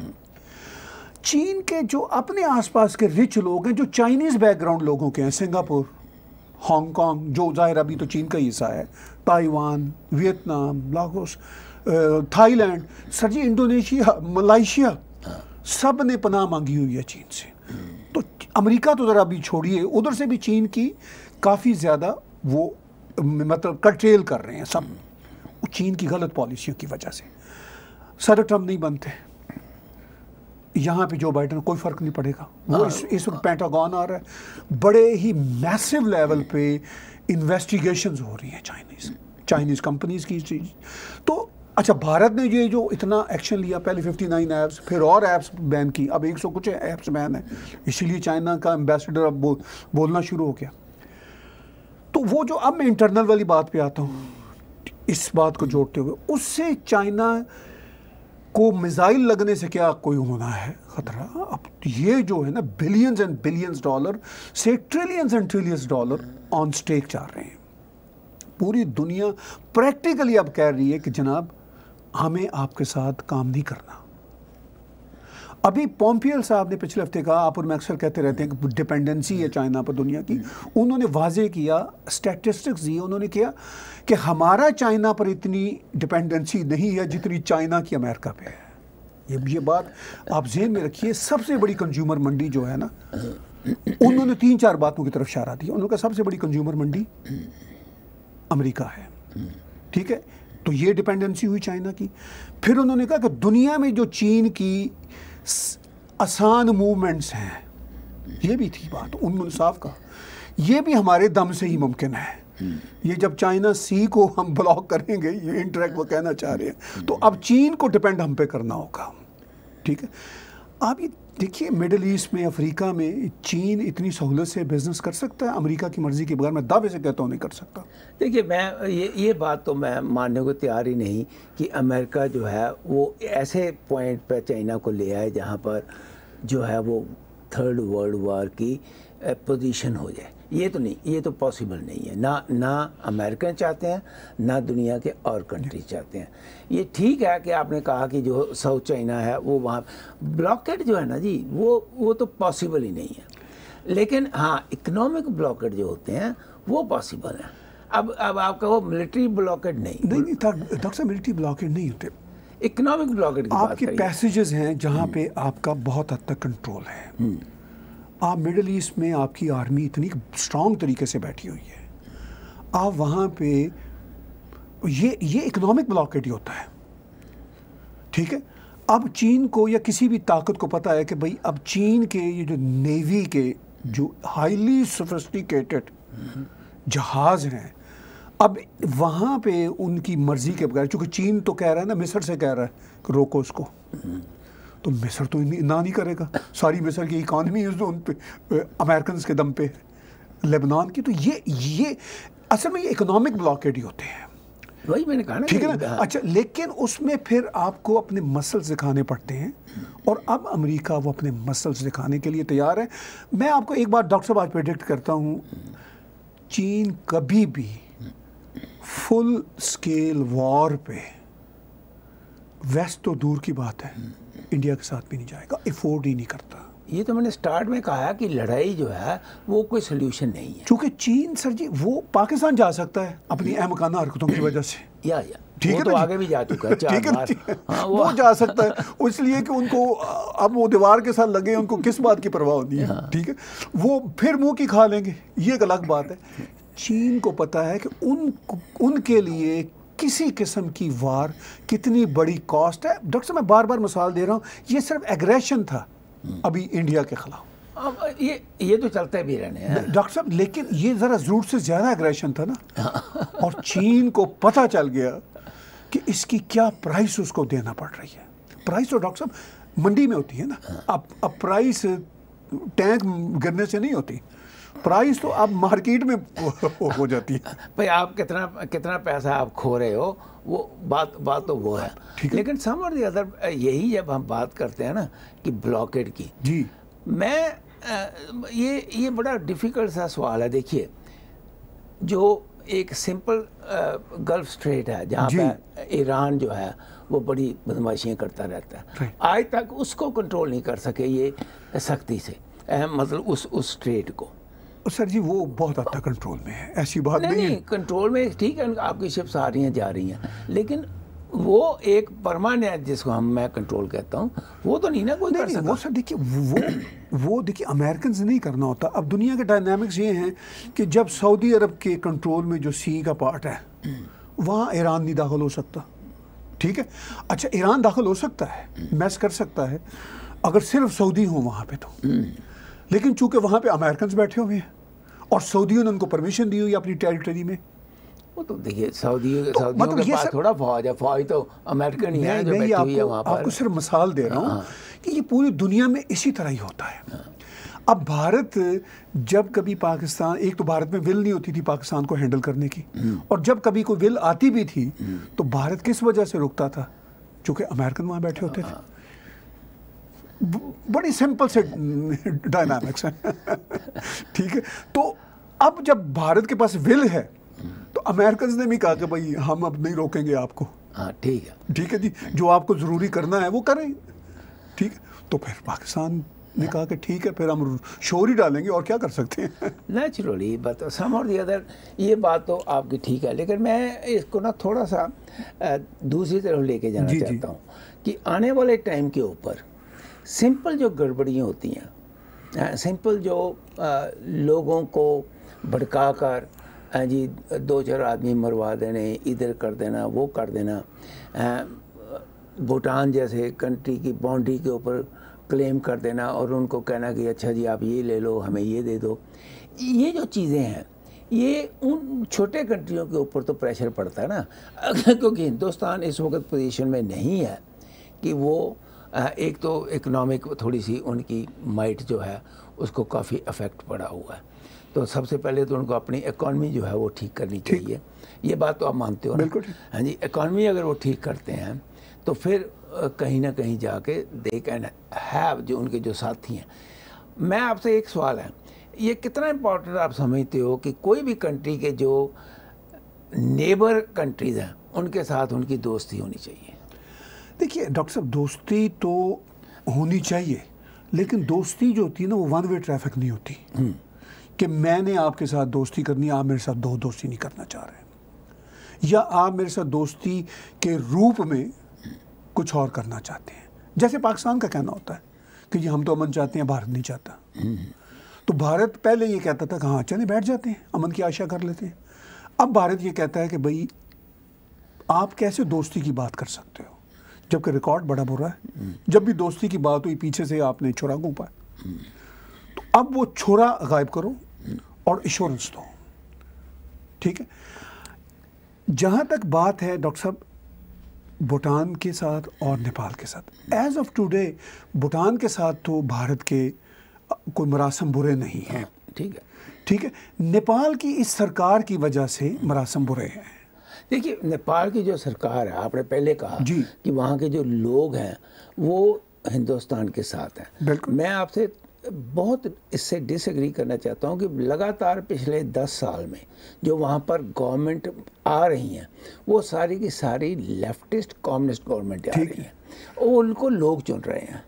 चीन के जो अपने आसपास के रिच लोग हैं जो चाइनीज़ बैकग्राउंड लोगों के हैं सिंगापुर हांगकांग जो ज़ाहिर अभी तो चीन का हिस्सा है Taiwan Vietnam Lagos Thailand sir जी इंडोनेशिया मलाइशिया सब ने पनाह मांगी हुई है चीन से तो अमेरिका तो ज़रा अभी छोड़िए उधर से भी चीन की काफ़ी ज़्यादा वो मतलब कट्रेल कर रहे हैं सब चीन की गलत पॉलिसियों की वजह से सर ट्रम्प नहीं बनते यहाँ पे जो बाइडन कोई फ़र्क नहीं पड़ेगा वो हाँ। इस इस वक्त पेंटागॉन आ रहा है बड़े ही मैसिव लेवल पे इन्वेस्टिगेशन हो रही हैं चाइनीज़ चाइनीज़ कंपनीज़ की चीज़ तो अच्छा भारत ने ये जो इतना एक्शन लिया पहले 59 ऐप्स फिर और ऐप्स बैन की अब एक सौ कुछ ऐप्स बैन है इसीलिए चाइना का एम्बेसडर अब बो, बोलना शुरू हो गया तो वो जो अब मैं इंटरनल वाली बात पे आता हूँ इस बात को जोड़ते हुए उससे चाइना को मिज़ाइल लगने से क्या कोई होना है ख़तरा अब ये जो है ना बिलियंस एंड बिलियंस डॉलर से trillions and trillions dollar on stake चाह रहे हैं पूरी दुनिया प्रैक्टिकली अब कह रही है कि जनाब हमें आपके साथ काम नहीं करना अभी पॉम्पियल साहब ने पिछले हफ्ते कहा आप और मैं अक्सर कहते रहते हैं कि डिपेंडेंसी है चाइना पर दुनिया की उन्होंने वाजे किया स्टैटिस्टिक्स दिए उन्होंने किया कि हमारा चाइना पर इतनी डिपेंडेंसी नहीं है जितनी चाइना की अमेरिका पे है ये ये बात आप जेन में रखिए सबसे बड़ी कंज्यूमर मंडी जो है ना उन्होंने तीन चार बातों की तरफ इशारा दिया उन्होंने कहा सबसे बड़ी कंज्यूमर मंडी अमेरिका है ठीक है तो ये डिपेंडेंसी हुई चाइना की फिर उन्होंने कहा कि दुनिया में जो चीन की आसान मूवमेंट्स हैं ये भी थी बात उन मुनसाफ का ये भी हमारे दम से ही मुमकिन है ये जब चाइना सी को हम ब्लॉक करेंगे ये इंटरेक्ट वो कहना चाह रहे हैं तो अब चीन को डिपेंड हम पे करना होगा ठीक है अब ये देखिए मिडल ईस्ट में अफ्रीका में चीन इतनी सहूलत से बिज़नेस कर सकता है अमेरिका की मर्ज़ी के बगैर मैं दावे से कहता हूँ नहीं कर सकता देखिए मैं ये ये बात तो मैं मानने को तैयार ही नहीं कि अमेरिका जो है वो ऐसे पॉइंट पर चाइना को ले आए जहाँ पर जो है वो थर्ड वर्ल्ड वार की पोजीशन हो जाए ये तो नहीं ये तो पॉसिबल नहीं है ना ना अमेरिकन चाहते हैं ना दुनिया के और कंट्री चाहते हैं ये ठीक है कि आपने कहा कि जो साउथ चाइना है वो वहाँ ब्लॉकेट जो है ना जी वो वो तो पॉसिबल ही नहीं है लेकिन हाँ इकोनॉमिक ब्लॉकेट जो होते हैं वो पॉसिबल है अब अब आपका वो मिलिट्री ब्लॉकेट नहीं नहीं डॉक्टर साहब मिलिट्री ब्लॉकेट नहीं होते इकोनॉमिक ब्लॉकेट आपके पैसेजेस हैं जहाँ हम्म। पे आपका बहुत हद तक कंट्रोल है हम्म। आप मिडल ईस्ट में आपकी आर्मी इतनी स्ट्रॉन्ग तरीके से बैठी हुई है आप वहाँ पे ये ये इकोनॉमिक ब्लॉकेट ही होता है ठीक है अब चीन को या किसी भी ताकत को पता है कि भाई अब चीन के ये जो नेवी के जो हाईली सोफिस्टिकेटेड जहाज हैं अब वहाँ पे उनकी मर्ज़ी के बगैर चूँकि चीन तो कह रहा है ना मिस्र से कह रहा है रोको उसको तो मिस्र तो ना नहीं करेगा सारी मिस्र की इकानमी उन पर अमेरिकन के दम पे लेबनान की तो ये ये असल में ये इकोनॉमिक ब्लॉकेट ही होते हैं वही मैंने कहा ठीक है ना हाँ। अच्छा लेकिन उसमें फिर आपको अपने मसल्स दिखाने पड़ते हैं और अब अमेरिका वो अपने मसल्स दिखाने के लिए तैयार है मैं आपको एक बार डॉक्टर साहब आज प्रेडिक्ट करता हूँ चीन कभी भी फुल स्केल वॉर पे वेस्ट तो दूर की बात है इंडिया के साथ भी नहीं जाएगा एफोर्ड ही नहीं करता ये तो मैंने स्टार्ट में कहा कि लड़ाई जो है वो कोई सोल्यूशन नहीं है क्योंकि चीन सर जी वो पाकिस्तान जा सकता है अपनी अहमकाना हरकतों की वजह से या या ठीक है तो आगे भी जा चुका है ठीक है हाँ, वो जा सकता है इसलिए कि उनको अब वो दीवार के साथ लगे उनको किस बात की परवाह होती है हाँ। ठीक है वो फिर मुंह की खा लेंगे ये एक अलग बात है चीन को पता है कि उन उनके लिए किसी किस्म की वार कितनी बड़ी कॉस्ट है डॉक्टर मैं बार बार मिसाल दे रहा हूँ ये सिर्फ एग्रेशन था अभी इंडिया के खिलाफ अब ये ये तो चलते भी रहने डॉक्टर साहब लेकिन ये ज़रा ज़रूर से ज़्यादा एग्रेशन था ना और चीन को पता चल गया कि इसकी क्या प्राइस उसको देना पड़ रही है प्राइस तो डॉक्टर साहब मंडी में होती है ना अब अब प्राइस टैंक गिरने से नहीं होती प्राइस तो अब मार्केट में हो जाती है भाई आप कितना कितना पैसा आप खो रहे हो वो बात बात तो वो है लेकिन समझ और अदर यही जब हम बात करते हैं ना कि ब्लॉकेट की जी मैं ये ये बड़ा डिफ़िकल्ट सा सवाल है देखिए जो एक सिंपल गल्फ स्ट्रेट है जहाँ पे ईरान जो है वो बड़ी बदमाशियाँ करता रहता है आज तक उसको कंट्रोल नहीं कर सके ये सख्ती से मतलब उस उस स्ट्रेट को सर जी वो बहुत हद तक कंट्रोल में है ऐसी बात नहीं, नहीं, नहीं कंट्रोल में ठीक है आपकी शिप्स आ रही हैं जा रही हैं लेकिन वो एक परमानेंट जिसको हम मैं कंट्रोल कहता हूँ वो तो नहीं ना कोई नहीं, कर सकता। वो सर देखिए वो वो देखिए अमेरिकन नहीं करना होता अब दुनिया के डायनामिक्स ये हैं कि जब सऊदी अरब के कंट्रोल में जो सी का पार्ट है वहाँ ईरान नहीं दाखिल हो सकता ठीक है अच्छा ईरान दाखिल हो सकता है मैस कर सकता है अगर सिर्फ सऊदी हो वहाँ पर तो लेकिन चूंकि वहाँ पर अमेरिकन बैठे हुए हैं और सऊदियों ने उनको परमिशन दी हुई अपनी टेरिटरी में वो तो देखिए सऊदी तो सऊदियों मतलब के पास सब... थोड़ा फौज है फौज तो अमेरिकन ही है जो बैठी हुई है वहाँ पर आपको सिर्फ मिसाल दे रहा हूँ हाँ। कि ये पूरी दुनिया में इसी तरह ही होता है हाँ। अब भारत जब कभी पाकिस्तान एक तो भारत में विल नहीं होती थी पाकिस्तान को हैंडल करने की हम्म। और जब कभी कोई विल आती भी थी हम्म। तो भारत किस वजह से रुकता था चूँकि अमेरिकन वहाँ बैठे होते थे हाँ। बड़ी सिंपल से डायनामिक्स हैं ठीक है तो अब जब भारत के पास विल है तो अमेरिकन ने भी कहा कि भाई हम अब नहीं रोकेंगे आपको हाँ ठीक है ठीक है जी जो आपको ज़रूरी करना है वो करें ठीक है तो फिर पाकिस्तान ने कहा कि ठीक है फिर हम शोर ही डालेंगे और क्या कर सकते हैं नेचुरली बट सम और दी अदर ये बात तो आपकी ठीक है लेकिन मैं इसको ना थोड़ा सा दूसरी तरफ लेके जाना जी, चाहता हूँ कि आने वाले टाइम के ऊपर सिंपल जो गड़बड़ियाँ होती हैं सिंपल जो आ, लोगों को भड़का कर जी दो चार आदमी मरवा देने इधर कर देना वो कर देना भूटान जैसे कंट्री की बाउंड्री के ऊपर क्लेम कर देना और उनको कहना कि अच्छा जी आप ये ले लो हमें ये दे दो ये जो चीज़ें हैं ये उन छोटे कंट्रियों के ऊपर तो प्रेशर पड़ता है ना क्योंकि हिंदुस्तान इस वक्त पोजीशन में नहीं है कि वो एक तो इकोनॉमिक थोड़ी सी उनकी माइट जो है उसको काफ़ी अफेक्ट पड़ा हुआ है तो सबसे पहले तो उनको अपनी इकॉनमी जो है वो ठीक करनी चाहिए ये बात तो आप मानते हो ना हाँ जी इकॉनमी अगर वो ठीक करते हैं तो फिर कहीं ना कहीं जाके दे कैन हैव जो उनके जो साथी हैं मैं आपसे एक सवाल है ये कितना इम्पोर्टेंट आप समझते हो कि कोई भी कंट्री के जो नेबर कंट्रीज़ हैं उनके साथ उनकी दोस्ती होनी चाहिए देखिए डॉक्टर साहब दोस्ती तो होनी चाहिए लेकिन दोस्ती जो होती है ना वो वन वे ट्रैफिक नहीं होती हम्म। कि मैंने आपके साथ दोस्ती करनी आप मेरे साथ दो दोस्ती नहीं करना चाह रहे या आप मेरे साथ दोस्ती के रूप में कुछ और करना चाहते हैं जैसे पाकिस्तान का कहना होता है कि जी हम तो अमन चाहते हैं भारत नहीं चाहता हम्म। तो भारत पहले ये कहता था कि हाँ चले बैठ जाते हैं अमन की आशा कर लेते हैं अब भारत ये कहता है कि भाई आप कैसे दोस्ती की बात कर सकते हो जबकि रिकॉर्ड बड़ा बुरा है जब भी दोस्ती की बात हुई पीछे से आपने छोरा घूपा तो अब वो छोरा गायब करो और इश्योरेंस दो ठीक है जहां तक बात है डॉक्टर साहब भूटान के साथ और नेपाल के साथ एज ऑफ टुडे भूटान के साथ तो भारत के कोई मरासम बुरे नहीं हैं ठीक है ठीक है नेपाल की इस सरकार की वजह से मरासम बुरे हैं देखिए नेपाल की जो सरकार है आपने पहले कहा कि वहाँ के जो लोग हैं वो हिंदुस्तान के साथ हैं मैं आपसे बहुत इससे डिसएग्री करना चाहता हूँ कि लगातार पिछले दस साल में जो वहाँ पर गवर्नमेंट आ रही हैं वो सारी की सारी लेफ्टिस्ट कम्युनिस्ट गवर्नमेंट आ रही है और उनको लोग चुन रहे हैं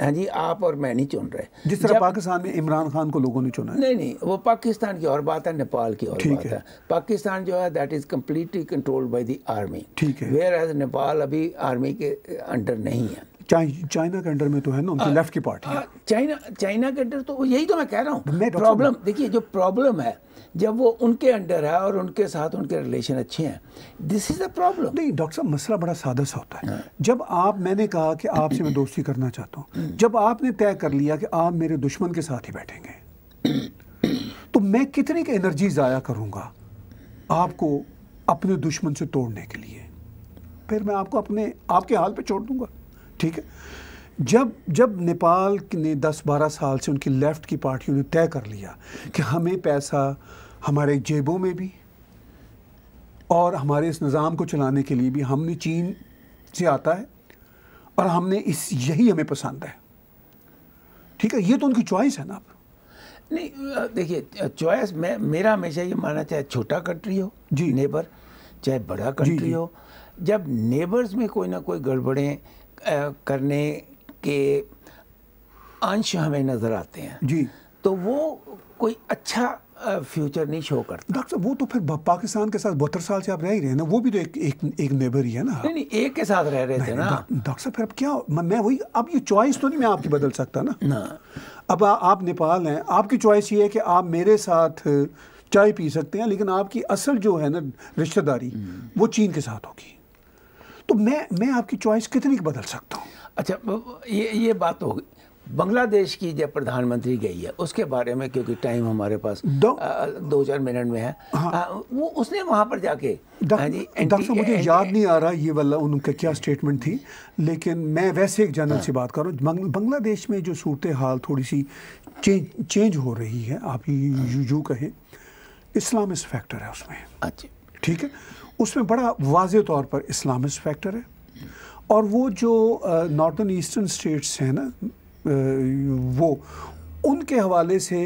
हाँ जी आप और मैं नहीं चुन रहे जिस तरह पाकिस्तान में इमरान खान को लोगों ने चुना नहीं नहीं वो पाकिस्तान की और बात है नेपाल की और बात है, है। पाकिस्तान जो है that is completely controlled by the army ठीक है वेयर एज नेपाल अभी आर्मी के अंडर नहीं है चाइना के अंडर में तो है ना लेफ्ट हाँ। की पार्टी हाँ, चाइना चाइना के अंडर तो यही तो मैं कह रहा हूँ प्रॉब्लम देखिए जो प्रॉब्लम है जब वो उनके अंडर है और उनके साथ उनके रिलेशन अच्छे हैं दिस इज़ अ प्रॉब्लम नहीं डॉक्टर साहब मसला बड़ा सादा सा होता है हाँ। जब आप मैंने कहा कि आपसे मैं दोस्ती करना चाहता हूँ हम्म। जब आपने तय कर लिया कि आप मेरे दुश्मन के साथ ही बैठेंगे तो मैं कितनी की एनर्जी ज़ाया करूँगा आपको अपने दुश्मन से तोड़ने के लिए फिर मैं आपको अपने आपके हाल पर छोड़ दूंगा ठीक है जब जब नेपाल ने 10-12 साल से उनकी लेफ़्ट की पार्टियों ने तय कर लिया कि हमें पैसा हमारे जेबों में भी और हमारे इस निज़ाम को चलाने के लिए भी हमने चीन से आता है और हमने इस यही हमें पसंद है ठीक है ये तो उनकी चॉइस है ना आप नहीं देखिए चॉइस मैं मेरा हमेशा ये मानना चाहे छोटा कंट्री हो जी नेबर चाहे बड़ा कंट्री जी, जी. हो जब नेबर्स में कोई ना कोई गड़बड़ें करने के अंश हमें नज़र आते हैं जी तो वो कोई अच्छा फ्यूचर नहीं शो करता डॉक्टर वो तो फिर पाकिस्तान के साथ बहत्तर साल से आप रह ही रहे ना वो भी तो एक एक, एक नेबर ही है ना नहीं नहीं एक के साथ रह रहे थे ना डॉक्टर साहब फिर अब क्या मैं वही अब ये चॉइस तो नहीं मैं आपकी बदल सकता ना ना अब आ, आप नेपाल हैं आपकी चॉइस ये है कि आप मेरे साथ चाय पी सकते हैं लेकिन आपकी असल जो है ना रिश्तेदारी हम्म। वो चीन के साथ होगी तो मैं मैं आपकी चॉइस कितनी बदल सकता हूँ अच्छा ये ये बात होगी बांग्लादेश की जब प्रधानमंत्री गई है उसके बारे में क्योंकि टाइम हमारे पास दो, आ, दो चार मिनट में है हाँ, आ, वो उसने वहाँ पर जाके डॉक्टर हाँ मुझे याद नहीं आ रहा ये वाला उनका क्या स्टेटमेंट थी लेकिन मैं वैसे एक जनरल हाँ। से बात कर रहा हूँ बांग्लादेश में जो सूरत हाल थोड़ी सी चेंज चेंज हो रही है आप यू कहें इस्लामिस फैक्टर है उसमें अच्छा ठीक है उसमें बड़ा वाज तौर पर इस्लामिस फैक्टर है और वो जो नॉर्दर्न ईस्टर्न स्टेट्स हैं ना वो उनके हवाले से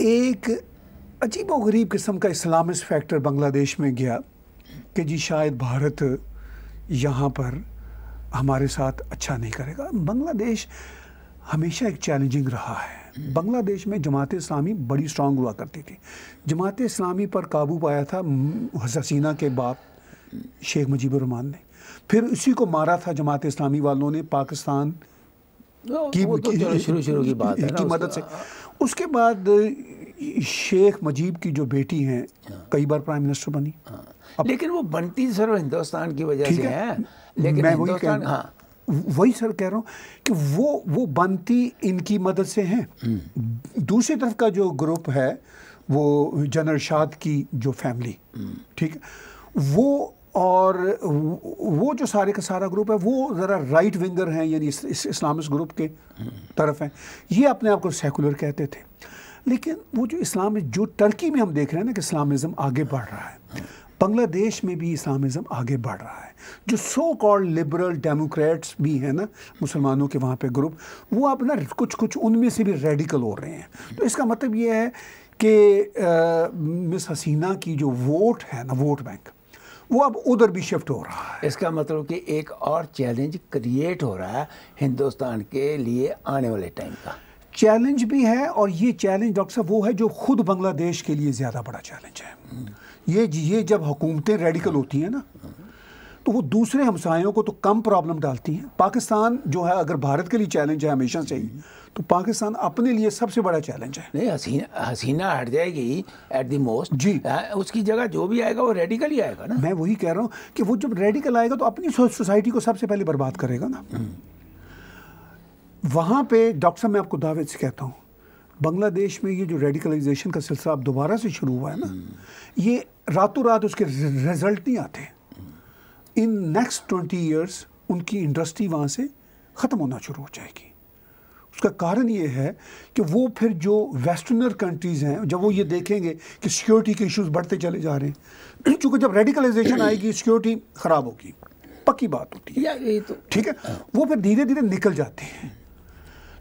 एक अजीब व गरीब किस्म का इस्लामिस फैक्टर बांग्लादेश में गया कि जी शायद भारत यहाँ पर हमारे साथ अच्छा नहीं करेगा बांग्लादेश हमेशा एक चैलेंजिंग रहा है बांग्लादेश में जमात इस्लामी बड़ी स्ट्रांग हुआ करती थी जमात इस्लामी पर काबू पाया था हसीना के बाप शेख रहमान ने फिर उसी को मारा था जमात इस्लामी वालों ने पाकिस्तान हाँ, की तो शुरू शुरू की बात है की मदद से हाँ। उसके बाद शेख मजीब की जो बेटी हैं हाँ। कई बार प्राइम मिनिस्टर बनी लेकिन वो बनती सर हिंदुस्तान की वजह से है लेकिन मैं वही कह रहा वही सर कह रहा हूँ कि वो वो बनती इनकी मदद से हैं हम्म। दूसरी तरफ का जो ग्रुप है वो जनरल शाद की जो फैमिली हम्म। ठीक है वो और वो जो सारे का सारा ग्रुप है वो ज़रा राइट विंगर हैं यानी इस, इस ग्रुप के तरफ हैं ये अपने आप को सेकुलर कहते थे लेकिन वो जो इस्लाम जो टर्की में हम देख रहे हैं ना कि इस्लामिज़म आगे बढ़ रहा है बांग्लादेश में भी इस्लामिज़म आगे बढ़ रहा है जो सो कॉल्ड लिबरल डेमोक्रेट्स भी हैं ना मुसलमानों के वहाँ पे ग्रुप वो अब ना कुछ कुछ उनमें से भी रेडिकल हो रहे हैं तो इसका मतलब ये है कि मिस हसीना की जो वोट है ना वोट बैंक वो अब उधर भी शिफ्ट हो रहा है इसका मतलब कि एक और चैलेंज क्रिएट हो रहा है हिंदुस्तान के लिए आने वाले टाइम का चैलेंज भी है और ये चैलेंज डॉक्टर साहब वो है जो खुद बांग्लादेश के लिए ज़्यादा बड़ा चैलेंज है ये ये जब हुकूमतें रेडिकल होती हैं ना तो वो दूसरे हमसायों को तो कम प्रॉब्लम डालती हैं पाकिस्तान जो है अगर भारत के लिए चैलेंज है हमेशा से ही तो पाकिस्तान अपने लिए सबसे बड़ा चैलेंज है नहीं हसीना हसीना हट जाएगी एट दी मोस्ट जी आ, उसकी जगह जो भी आएगा वो रेडिकल ही आएगा ना मैं वही कह रहा हूँ कि वो जब रेडिकल आएगा तो अपनी सोसाइटी को सबसे पहले बर्बाद करेगा ना हम्म। वहाँ पे डॉक्टर साहब मैं आपको दावे से कहता हूँ बांग्लादेश में ये जो रेडिकलाइजेशन का सिलसिला अब दोबारा से शुरू हुआ है ना हम्म। ये रातों रात उसके रिजल्ट नहीं आते इन नेक्स्ट ट्वेंटी ईयर्स उनकी इंडस्ट्री वहाँ से ख़त्म होना शुरू हो जाएगी उसका कारण ये है कि वो फिर जो वेस्टर्नर कंट्रीज़ हैं जब वो ये देखेंगे कि सिक्योरिटी के इश्यूज बढ़ते चले जा रहे हैं चूँकि जब रेडिकलाइजेशन आएगी सिक्योरिटी ख़राब होगी पक्की बात होती है ये तो ठीक है वो फिर धीरे धीरे निकल जाते हैं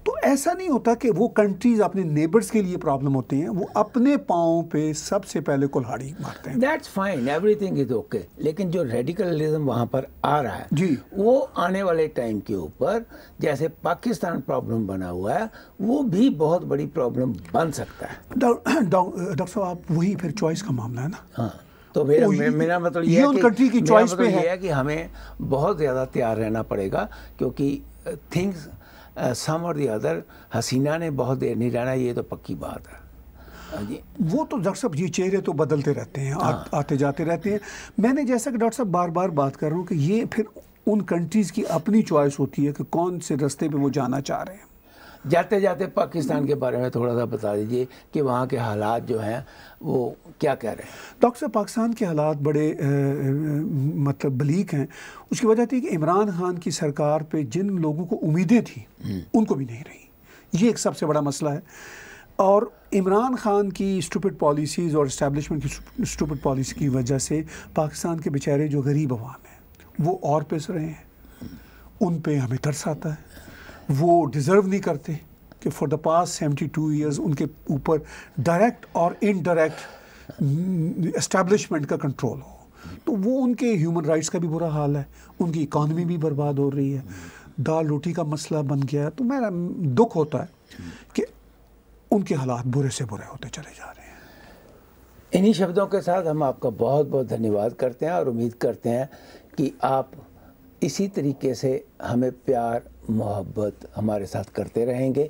तो ऐसा नहीं होता कि वो कंट्रीज अपने नेबर्स के लिए प्रॉब्लम होती हैं वो अपने पाँव पे सबसे पहले कुल्हाड़ी मारते हैं that's fine everything is okay लेकिन जो रेडिकलिज्म वहाँ पर आ रहा है जी वो आने वाले टाइम के ऊपर जैसे पाकिस्तान प्रॉब्लम बना हुआ है वो भी बहुत बड़ी प्रॉब्लम बन सकता है डॉक्टर साहब आप वही फिर चॉइस का मामला है ना हाँ तो मेरा तो मेरा मतलब ये, ये उन कंट्री की चॉइस मतलब पे है।, है कि हमें बहुत ज़्यादा तैयार रहना पड़ेगा क्योंकि थिंग्स uh, सम और दी अदर हसीना ने बहुत देर नहीं रहना ये तो पक्की बात है वो तो डॉक्टर साहब जी चेहरे तो बदलते रहते हैं हाँ। आ, आते जाते रहते हैं मैंने जैसा कि डॉक्टर साहब बार बार बात कर रहा हूँ कि ये फिर उन कंट्रीज़ की अपनी चॉइस होती है कि कौन से रास्ते पे वो जाना चाह रहे हैं जाते जाते पाकिस्तान के बारे में थोड़ा सा बता दीजिए कि वहाँ के हालात जो हैं वो क्या कह रहे हैं डॉक्टर साहब पाकिस्तान के हालात बड़े आ, मतलब बलीक हैं उसकी वजह थी कि इमरान खान की सरकार पे जिन लोगों को उम्मीदें थी हम्म। उनको भी नहीं रही ये एक सबसे बड़ा मसला है और इमरान खान की स्टूपिड पॉलिसीज़ और इस्टेबलिशमेंट की स्टूपिड पॉलिसी की वजह से पाकिस्तान के बेचारे जो गरीब अवाम हैं वो और पिस रहे हैं उन पे हमें तरस आता है वो डिज़र्व नहीं करते कि for the past seventy two years उनके ऊपर डायरेक्ट और इनडायरेक्ट इस्टेब्लिशमेंट का कंट्रोल हो तो वो उनके ह्यूमन राइट्स का भी बुरा हाल है उनकी इकॉनमी भी बर्बाद हो रही है दाल रोटी का मसला बन गया है तो मेरा दुख होता है कि उनके हालात बुरे से बुरे होते चले जा रहे हैं इन्हीं शब्दों के साथ हम आपका बहुत बहुत धन्यवाद करते हैं और उम्मीद करते हैं कि आप इसी तरीके से हमें प्यार मोहब्बत हमारे साथ करते रहेंगे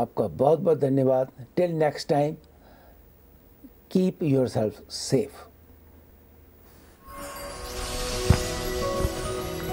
आपका बहुत बहुत धन्यवाद till next time keep yourself safe